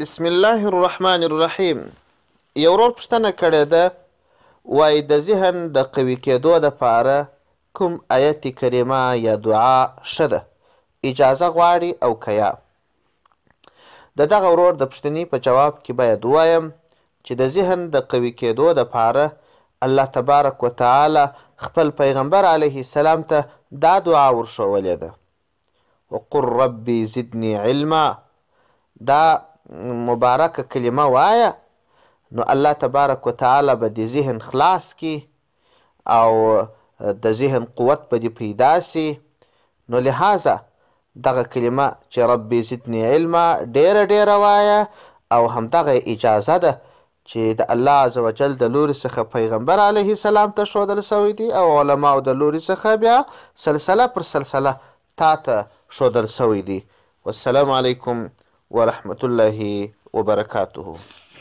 بسم الله الرحمن الرحیم یو ورور پوښتنه کړې ده وایي د ذهن د قوي کېدو دپاره کوم آیت کریمه یا دعا ښه ده اجازه غواړي او که د دغه ورور د پوښتنې په جواب کې باید ووایم چې د ذهن د قوي کېدو دپاره الله تبارک وتعالی خپل پیغمبر علیه السلام ته دا دعا ورښولې ده وقل ربي زدني علما دا مبارکه کلمه وایه نو الله تبارک وتعالی به دې ذهن خلاص کی او د ذهن قوت به دې پیدا سي نو لهذا دغه کلمه چې ربي زدني علما ډیره ډیره وایه او همدغه اجازه ده چې د الله عز وجل د لوري څخه پیغمبر علیه السلام ته ښودل سوی دی او علماو د لوري څخه بیا سلسله پر سلسله تا ته ښودل سوی دی والسلام علیکم ورحمة الله وبركاته